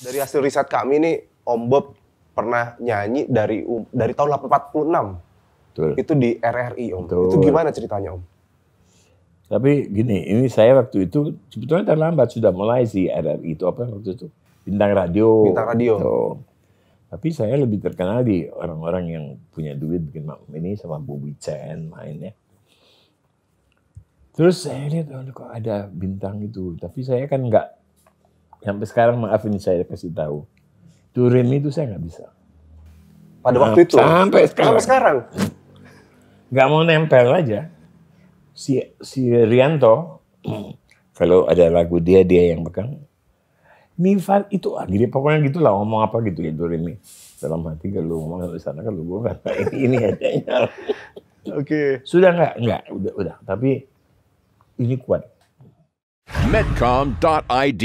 Dari hasil riset kami ini, Om Bob pernah nyanyi dari dari tahun 1946. Betul. Itu di RRI, Om. Betul. Itu gimana ceritanya, Om? Tapi gini, ini saya waktu itu sebetulnya terlambat sudah mulai sih RRI itu apa waktu itu bintang radio. Bintang radio. Gitu. Tapi saya lebih terkenal di orang-orang yang punya duit bikin makmum ini sama Bobby Chen mainnya. Terus saya lihat oh, kok ada bintang itu, tapi saya kan nggak sampai sekarang maaf ini saya kasih tahu. Turin itu saya nggak bisa. Pada nah, waktu itu. Sampai sekarang. Sampai sekarang. Nggak mau nempel aja. Si si Rianto kalau ada lagu dia dia yang pegang. Nifal itu lagi ah, pokoknya gitu lah ngomong apa gitu ya Turin ini. Dalam hati kalau ngomong di sana kalau gue kata ini ini aja. Oke. Okay. Sudah nggak nggak udah udah tapi ini kuat. Medcom.id